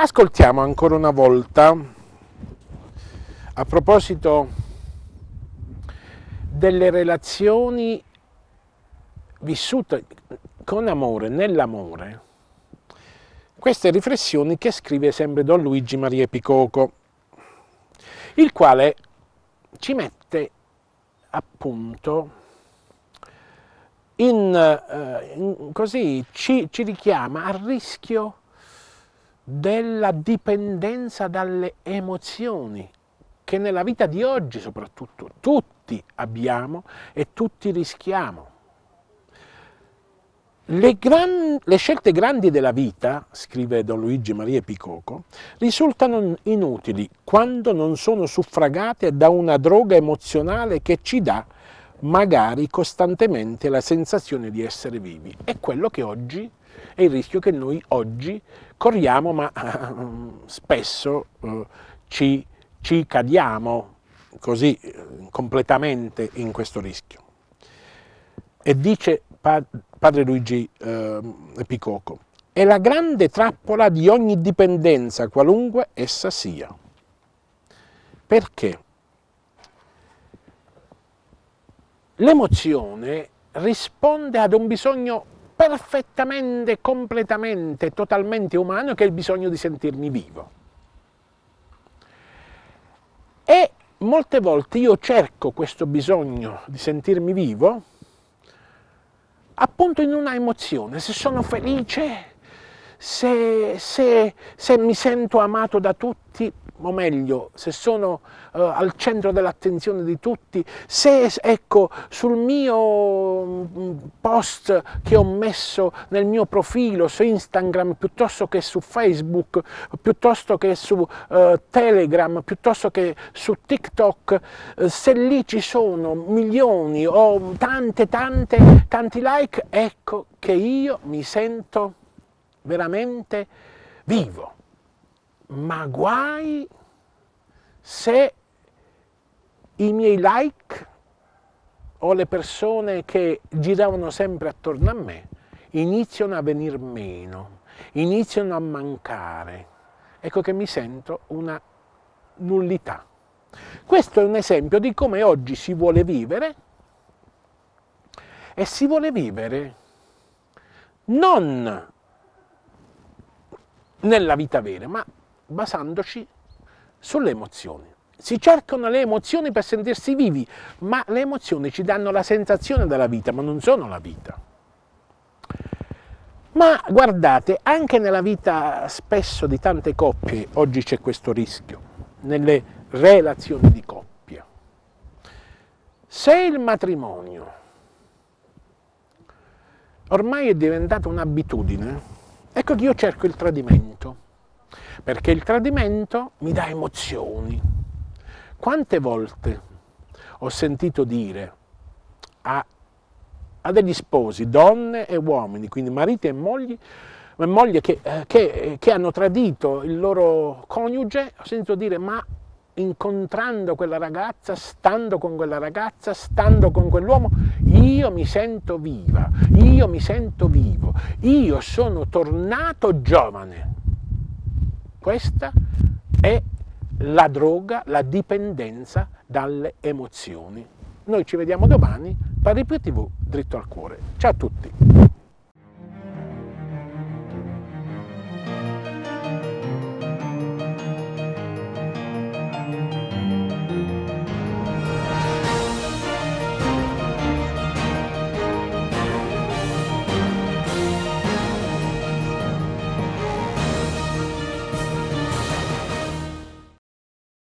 Ascoltiamo ancora una volta, a proposito delle relazioni vissute con amore, nell'amore, queste riflessioni che scrive sempre Don Luigi Maria Picoco, il quale ci mette appunto in, eh, in così ci, ci richiama al rischio della dipendenza dalle emozioni che nella vita di oggi soprattutto tutti abbiamo e tutti rischiamo. Le, gran, le, scelte grandi della vita, scrive Don Luigi Maria Picoco, risultano inutili quando non sono suffragate da una droga emozionale che ci dà magari costantemente la sensazione di essere vivi. È quello che oggi è il rischio che noi oggi corriamo, ma uh, spesso uh, ci, ci cadiamo così uh, completamente in questo rischio. E dice pa padre Luigi Picocco, è la grande trappola di ogni dipendenza, qualunque essa sia. Perché? L'emozione risponde ad un bisogno perfettamente, completamente, totalmente umano che è il bisogno di sentirmi vivo. E molte volte io cerco questo bisogno di sentirmi vivo appunto in una emozione, se sono felice se, se, se mi sento amato da tutti, o meglio, se sono eh, al centro dell'attenzione di tutti, se ecco, sul mio mm, post che ho messo nel mio profilo su Instagram piuttosto che su Facebook, piuttosto che su eh, Telegram, piuttosto che su TikTok, eh, se lì ci sono milioni o tante, tante, tanti like, ecco che io mi sento veramente vivo, ma guai se i miei like o le persone che giravano sempre attorno a me iniziano a venir meno, iniziano a mancare. Ecco che mi sento una nullità. Questo è un esempio di come oggi si vuole vivere e si vuole vivere non nella vita vera, ma basandoci sulle emozioni. Si cercano le emozioni per sentirsi vivi, ma le emozioni ci danno la sensazione della vita, ma non sono la vita. Ma guardate, anche nella vita spesso di tante coppie oggi c'è questo rischio, nelle relazioni di coppia. Se il matrimonio ormai è diventato un'abitudine, Ecco che io cerco il tradimento, perché il tradimento mi dà emozioni. Quante volte ho sentito dire a, a degli sposi, donne e uomini, quindi mariti e mogli, moglie che, eh, che, eh, che hanno tradito il loro coniuge, ho sentito dire ma incontrando quella ragazza, stando con quella ragazza, stando con quell'uomo, io mi sento viva, io mi sento vivo, io sono tornato giovane. Questa è la droga, la dipendenza dalle emozioni. Noi ci vediamo domani per TV, Dritto al Cuore. Ciao a tutti!